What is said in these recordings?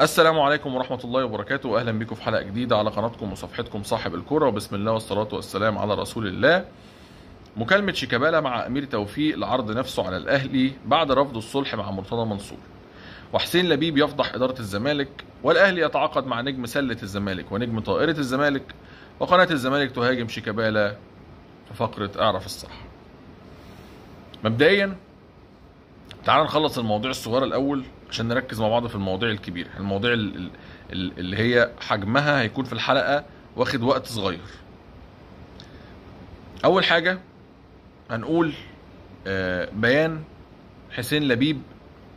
السلام عليكم ورحمة الله وبركاته أهلا بكم في حلقة جديدة على قناتكم وصفحتكم صاحب الكرة وبسم الله والصلاة والسلام على رسول الله مكالمة شيكابالا مع أمير توفيق لعرض نفسه على الأهلي بعد رفض الصلح مع مرتضى منصور وحسين لبيب يفضح إدارة الزمالك والأهلي يتعاقد مع نجم سلة الزمالك ونجم طائرة الزمالك وقناة الزمالك تهاجم شيكابالا في فقرة أعرف الصح مبدئيا تعال نخلص الموضوع الصغير الأول عشان نركز مع بعض في المواضيع الكبيره المواضيع اللي هي حجمها هيكون في الحلقه واخد وقت صغير اول حاجه هنقول آه، بيان حسين لبيب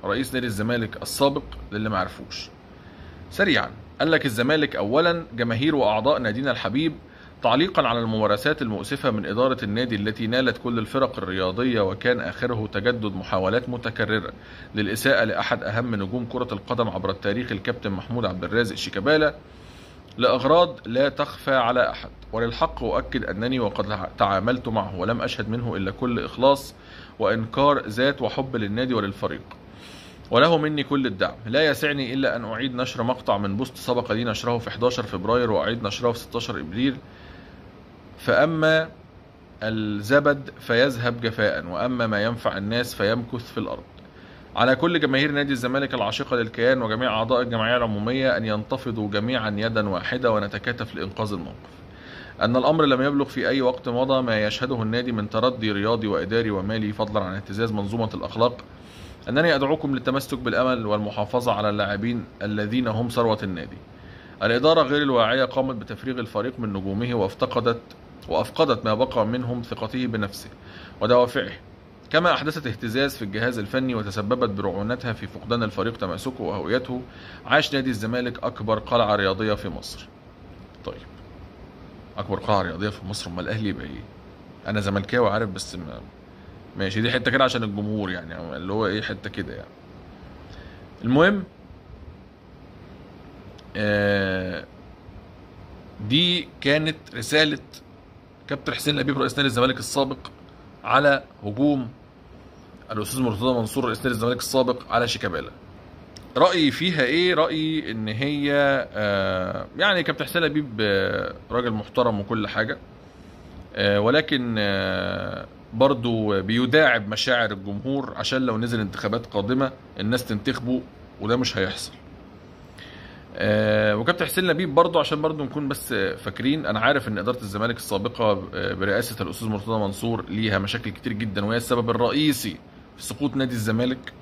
رئيس نادي الزمالك السابق للي ما عرفوش سريعا قال لك الزمالك اولا جماهير واعضاء نادينا الحبيب تعليقا على الممارسات المؤسفة من إدارة النادي التي نالت كل الفرق الرياضية وكان آخره تجدد محاولات متكررة للإساءة لأحد أهم نجوم كرة القدم عبر التاريخ الكابتن محمود عبد الرازق شيكابالا لأغراض لا تخفى على أحد وللحق أؤكد أنني وقد تعاملت معه ولم أشهد منه إلا كل إخلاص وإنكار ذات وحب للنادي وللفريق وله مني كل الدعم لا يسعني إلا أن أعيد نشر مقطع من بوست سبق لي نشره في 11 فبراير وأعيد نشره في 16 إبريل فأما الزبد فيذهب جفاء وأما ما ينفع الناس فيمكث في الأرض على كل جماهير نادي الزمالك العاشقة للكيان وجميع أعضاء الجمعية العمومية أن ينتفضوا جميعا يدا واحدة ونتكاتف لإنقاذ الموقف أن الأمر لم يبلغ في أي وقت مضى ما يشهده النادي من تردي رياضي وإداري ومالي فضلا عن اهتزاز منظومة الأخلاق أنني أدعوكم للتمسك بالأمل والمحافظة على اللاعبين الذين هم ثروة النادي الإدارة غير الواعية قامت بتفريغ الفريق من نجومه وافتقدت وأفقدت ما بقى منهم ثقته بنفسه ودوافعه كما أحدثت اهتزاز في الجهاز الفني وتسببت برعونتها في فقدان الفريق تماسكه وهويته عاش نادي الزمالك أكبر قلعة رياضية في مصر طيب أكبر قلعة رياضية في مصر أمال الأهلي يبقى إيه أنا زملكاوي عارف بس ما ماشي دي حتة كده عشان الجمهور يعني اللي هو إيه حتة كده يعني المهم آه، دي كانت رسالة كابتن حسين لبيب رئيس نادي الزمالك السابق على هجوم الاستاذ مرتضى منصور رئيس نادي الزمالك السابق على شيكابالا رايي فيها ايه رايي ان هي آه، يعني كابتن حسين لبيب راجل محترم وكل حاجه آه، ولكن آه برضه بيداعب مشاعر الجمهور عشان لو نزل انتخابات قادمه الناس تنتخبه وده مش هيحصل آه، وكابتن حسين لبيب برضو عشان برضو نكون بس فاكرين انا عارف ان اداره الزمالك السابقه آه، برئاسه الاستاذ مرتضى منصور ليها مشاكل كتير جدا وهي السبب الرئيسي في سقوط نادي الزمالك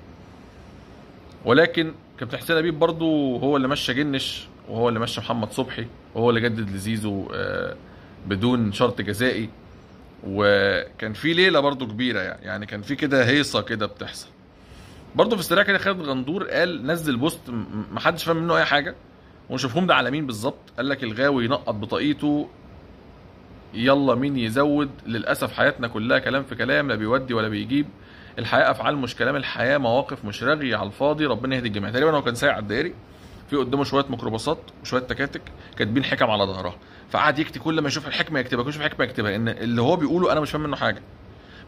ولكن كابتن حسين لبيب برضو هو اللي مشى جنش وهو اللي مشى محمد صبحي وهو اللي جدد لزيزو آه، بدون شرط جزائي وكان في ليله برضو كبيره يعني يعني كان في كده هيصه كده بتحصل برضه في السريع كده خالد غندور قال نزل بوست محدش فاهم منه اي حاجه ونشوفهم ده على مين بالظبط قال لك الغاوي ينقط بطاقيته يلا مين يزود للاسف حياتنا كلها كلام في كلام لا بيودي ولا بيجيب الحياه افعال مش كلام الحياه مواقف مش رغي على الفاضي ربنا يهدي الجميع تقريبا هو كان سايق على الدائري في قدامه شويه ميكروباصات وشويه تكاتك كاتبين حكم على ظهرها فقعد يكتب كل ما يشوف الحكمه يكتبها كل ما يشوف الحكمه يكتبها ان اللي هو بيقوله انا مش فاهم منه حاجه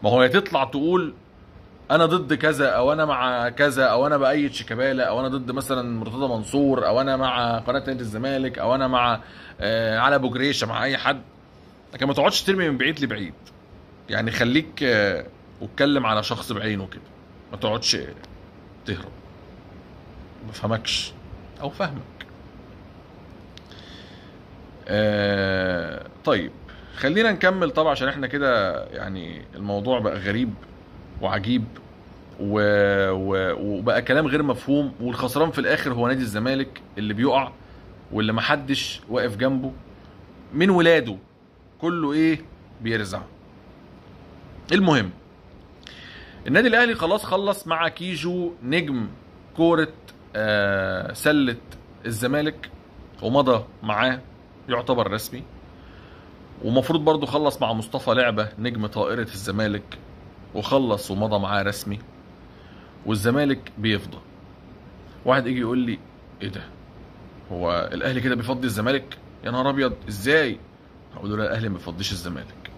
ما هو يا تطلع تقول انا ضد كذا او انا مع كذا او انا بايد شيكابالا او انا ضد مثلا مرتضى منصور او انا مع قناه نادي الزمالك او انا مع آه، على ابو جريشه مع اي حد لكن ما تقعدش ترمي من بعيد لبعيد يعني خليك آه، واتكلم على شخص بعينه كده ما تقعدش تهرب ما فهمكش او فهمك آه، طيب خلينا نكمل طبعا عشان احنا كده يعني الموضوع بقى غريب وعجيب و... و... وبقى كلام غير مفهوم والخسران في الاخر هو نادي الزمالك اللي بيقع واللي محدش واقف جنبه من ولاده كله ايه بيرزع المهم النادي الاهلي خلاص خلص مع كيجو نجم كوره آه سله الزمالك ومضى معاه يعتبر رسمي ومفروض برضو خلص مع مصطفى لعبه نجم طائره الزمالك وخلص ومضى معاه رسمي والزمالك بيفضى واحد يجي يقول لي ايه ده هو الاهلي كده بيفضي الزمالك يا نهار ابيض ازاي هقول له لا الاهلي ما بيفضيش الزمالك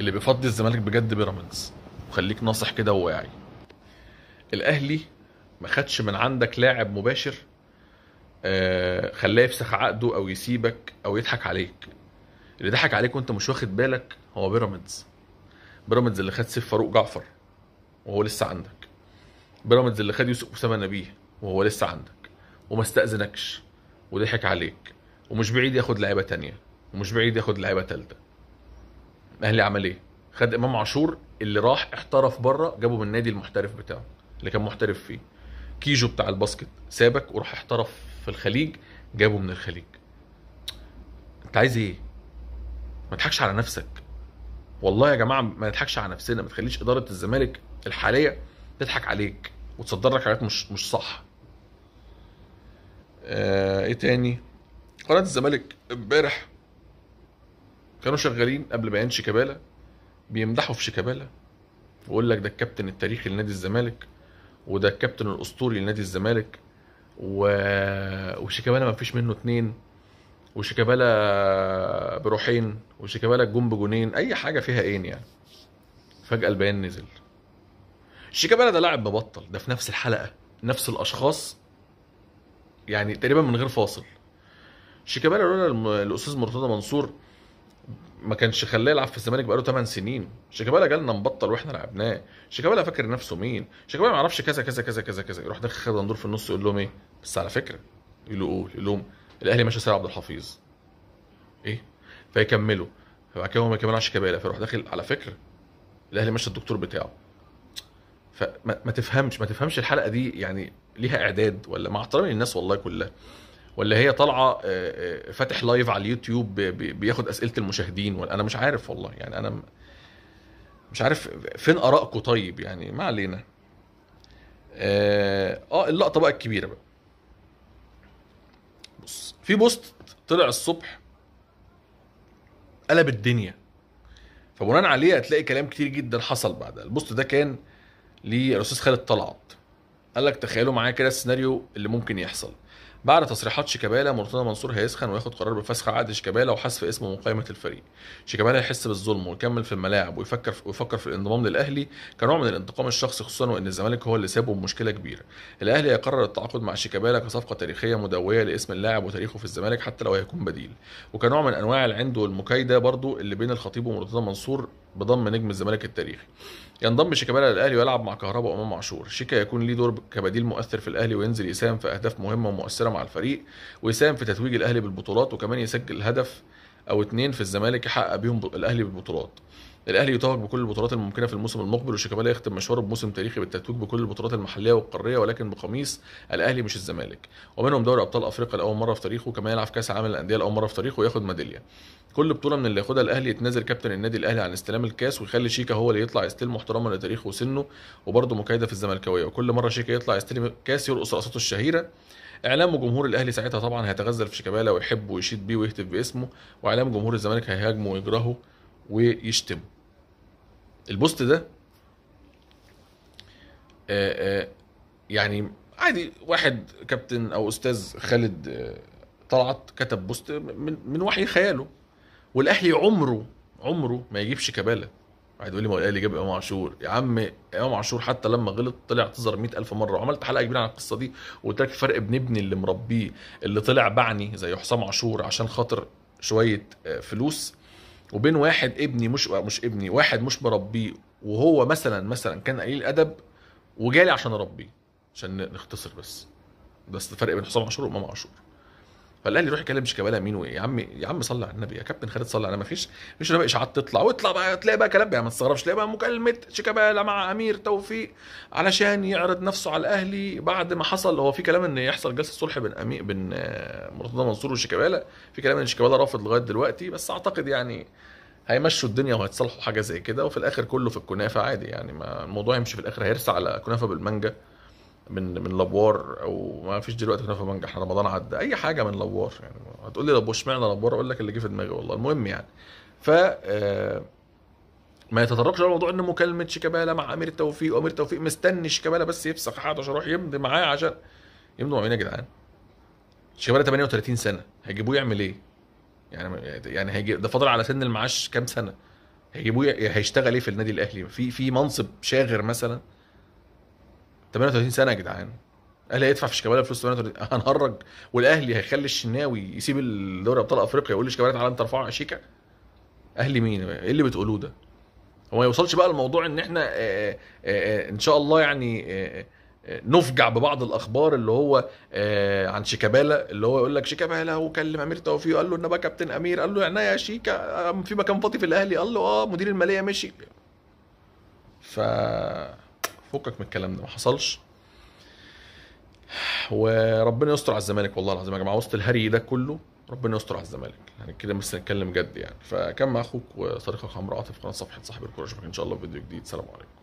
اللي بيفضي الزمالك بجد بيراميدز وخليك ناصح كده وواعي الاهلي ما خدش من عندك لاعب مباشر آه خلاه يفسخ عقده او يسيبك او يضحك عليك اللي ضحك عليك وانت مش واخد بالك هو بيراميدز بيراميدز اللي خد سيف فاروق جعفر وهو لسه عندك بيراميدز اللي خد يوسف اسامه نبيه وهو لسه عندك وما استاذنكش وضحك عليك ومش بعيد ياخد لعيبه تانية ومش بعيد ياخد لعيبه تالتة الاهلي عمل ايه خد امام عاشور اللي راح احترف بره جابه من النادي المحترف بتاعه اللي كان محترف فيه كيجو بتاع الباسكت سابك وراح احترف في الخليج جابه من الخليج انت عايز ايه ما تضحكش على نفسك والله يا جماعه ما نضحكش على نفسنا ما تخليش اداره الزمالك الحاليه تضحك عليك وتصدر لك حاجات مش مش صح آه ايه تاني قناه الزمالك امبارح كانوا شغالين قبل بيان شيكابالا بيمدحوا في شيكابالا ويقول لك ده الكابتن التاريخي لنادي الزمالك وده الكابتن الاسطوري لنادي الزمالك و... وشيكابالا ما فيش منه اتنين وشيكابالا بروحين وشيكابالا جون بجونين اي حاجه فيها اين يعني فجاه البيان نزل شيكابالا ده لاعب مبطل ده في نفس الحلقه نفس الاشخاص يعني تقريبا من غير فاصل شيكابالا لولا الاستاذ مرتضى منصور ما كانش خلاه يلعب في الزمالك بقاله 8 سنين شيكابالا جالنا مبطل واحنا لعبناه شيكابالا فاكر نفسه مين شيكابالا ما يعرفش كذا كذا كذا كذا كذا يروح داخل خد في النص يقول لهم ايه بس على فكره يقول له قول يقول لهم الاهلي مشى سيد عبد الحفيظ ايه فيكملوا فبعد كده هو ما كملوش كباله فيروح داخل على فكره الاهلي مشى الدكتور بتاعه فما تفهمش ما تفهمش الحلقه دي يعني ليها اعداد ولا مع احترامي للناس والله كلها ولا هي طالعه آه، آه، فاتح لايف على اليوتيوب بياخد اسئله المشاهدين ولا انا مش عارف والله يعني انا مش عارف فين ارائكم طيب يعني ما علينا اه, آه، اللقطه بقى الكبيره بقى بص في بوست طلع الصبح قلب الدنيا فبناء عليه هتلاقي كلام كتير جدا حصل بعدها البوست ده كان للاستاذ خالد طلعت قال لك تخيلوا معايا كده السيناريو اللي ممكن يحصل بعد تصريحات شيكابالا مرتضى منصور هيسخن وياخد قرار بفسخ عقد شيكابالا وحذف اسمه من قائمه الفريق شيكابالا هيحس بالظلم ويكمل في الملاعب ويفكر في ويفكر في الانضمام للاهلي كنوع من الانتقام الشخصي خصوصا وان الزمالك هو اللي سابه بمشكله كبيره الاهلي هيقرر التعاقد مع شيكابالا كصفقه تاريخيه مدويه لاسم اللاعب وتاريخه في الزمالك حتى لو هيكون بديل وكنوع من انواع العند والمكايده برضو اللي بين الخطيب ومرتضى منصور بضم نجم الزمالك التاريخي ينضم شيكابالا للاهلي ويلعب مع كهرباء وامام عاشور شيكا يكون ليه دور كبديل مؤثر في الاهلي وينزل يساهم في اهداف مهمه ومؤثره مع الفريق ويساهم في تتويج الاهلي بالبطولات وكمان يسجل هدف او اتنين في الزمالك يحقق بيهم الاهلي بالبطولات الاهلي يتوج بكل البطولات الممكنه في الموسم المقبل وشيكابالا يختم مشواره بموسم تاريخي بالتتويج بكل البطولات المحليه والقاريه ولكن بقميص الاهلي مش الزمالك ومنهم دوري ابطال افريقيا لاول مره في تاريخه وكمان يلعب كاس عالم للانديه لاول مره في تاريخه وياخد ميداليه كل بطوله من اللي ياخدها الاهلي يتنازل كابتن النادي الاهلي عن استلام الكاس ويخلي شيكا هو اللي يطلع يستلم احتراما لتاريخه وسنه وبرده مكايده في الزملكاويه وكل مره شيكا يطلع يستلم كاس يرقص رقصاته الشهيره اعلام وجمهور الاهلي ساعتها طبعا هيتغزل في شيكابالا ويحبه ويشيد بيه ويهتف باسمه واعلام جمهور الزمالك هيهاجمه ويجرهه ويشتموا البوست ده آه، آه، يعني عادي واحد كابتن او استاذ خالد آه، طلعت كتب بوست من, من وحي خياله والاهلي عمره عمره ما يجيبش كباله واحد يقول لي ما الاهلي جاب امام عاشور يا عم امام عاشور حتى لما غلط طلع اعتذر 100000 مره وعملت حلقه كبيره عن القصه دي وقلت لك فرق ابن ابني اللي مربيه اللي طلع بعني زي حسام عاشور عشان خاطر شويه فلوس وبين واحد ابني مش مش ابني واحد مش بربيه وهو مثلا مثلا كان قليل الادب وجالي عشان اربيه عشان نختصر بس بس الفرق بين حسام عاشور وامام عاشور فالاهلي يروح يكلم شيكابالا مين وايه يا عم يا عم صلي على النبي يا كابتن خالد صلي على النبي فيش مش بقى اشاعات تطلع واطلع بقى تلاقي بقى كلام بقى يعني ما تستغربش تلاقي بقى مكالمه شيكابالا مع امير توفيق علشان يعرض نفسه على الاهلي بعد ما حصل هو في كلام ان يحصل جلسه صلح بين امير بين مرتضى منصور وشيكابالا في كلام ان شيكابالا رافض لغايه دلوقتي بس اعتقد يعني هيمشوا الدنيا وهيتصالحوا حاجه زي كده وفي الاخر كله في الكنافه عادي يعني ما الموضوع يمشي في الاخر هيرسى على كنافه بالمانجا من من لابوار او ما فيش دلوقتي كنافه مانجا احنا رمضان عدى اي حاجه من لابوار يعني هتقول لي لابوش اشمعنى لابوار اقول لك اللي جه في دماغي والله المهم يعني ف آه، ما يتطرقش الموضوع ان مكالمه شيكابالا مع امير توفيق وامير توفيق مستني شيكابالا بس يفسخ حاجه يروح يمضي معاه عشان يمضوا مع مين يا جدعان؟ شيكابالا 38 سنه هيجيبوه يعمل ايه؟ يعني يعني هيجي ده فاضل على سن المعاش كام سنه؟ هيجيبوه هيشتغل ايه في النادي الاهلي؟ في في منصب شاغر مثلا؟ 38 سنه يا جدعان الاهلي هيدفع في شيكابالا فلوس 38 هنهرج والاهلي هيخلي الشناوي يسيب الدوري ابطال افريقيا يقول لشيكابالا تعالى انت ارفعه شيكا اهلي مين ايه اللي بتقولوه ده هو ما يوصلش بقى الموضوع ان احنا آآ آه، آآ آه، آه، ان شاء الله يعني نفجع ببعض الاخبار اللي هو عن شيكابالا اللي هو يقول لك شيكابالا وكلم امير توفيق قال له ان بقى كابتن امير قال له يعني يا شيكا في مكان فاضي في الاهلي قال له اه مدير الماليه مشي ف فكك من الكلام ده ما حصلش وربنا يستر على الزمالك والله العظيم يا جماعه وسط الهري ده كله ربنا يستر على الزمالك يعني كده بس نتكلم جد يعني فكان مع اخوك وصديقك عمرو عاطف قناه صفحه صاحب الكوره اشوفك ان شاء الله في فيديو جديد سلام عليكم